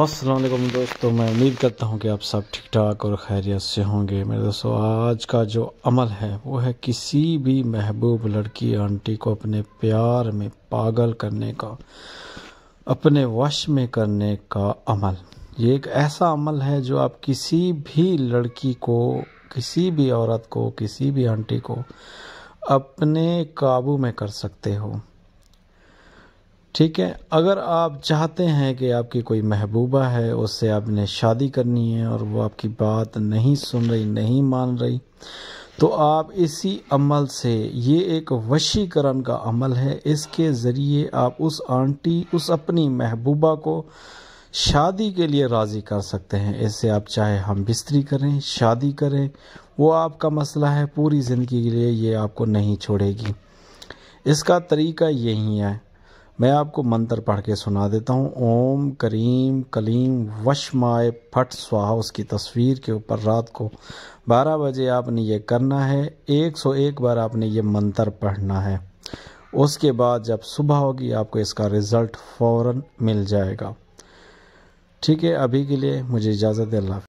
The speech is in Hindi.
असलम दोस्तों तो मैं उम्मीद करता हूँ कि आप सब ठीक ठाक और खैरियत से होंगे मेरे दोस्तों आज का जो अमल है वो है किसी भी महबूब लड़की आंटी को अपने प्यार में पागल करने का अपने वश में करने का अमल ये एक ऐसा अमल है जो आप किसी भी लड़की को किसी भी औरत को किसी भी आंटी को अपने काबू में कर सकते हो ठीक है अगर आप चाहते हैं कि आपकी कोई महबूबा है उससे आपने शादी करनी है और वो आपकी बात नहीं सुन रही नहीं मान रही तो आप इसी अमल से ये एक वशीकरण का अमल है इसके ज़रिए आप उस आंटी उस अपनी महबूबा को शादी के लिए राज़ी कर सकते हैं इससे आप चाहे हम बिस्तरी करें शादी करें वो आपका मसला है पूरी ज़िंदगी के लिए ये आपको नहीं छोड़ेगी इसका तरीका यही है मैं आपको मंत्र पढ़ के सुना देता हूँ ओम करीम कलीम वशमाय फट स्वाहा उसकी तस्वीर के ऊपर रात को 12 बजे आपने ये करना है 101 बार आपने ये मंत्र पढ़ना है उसके बाद जब सुबह होगी आपको इसका रिज़ल्ट फ़ौर मिल जाएगा ठीक है अभी के लिए मुझे इजाज़त अल्लाह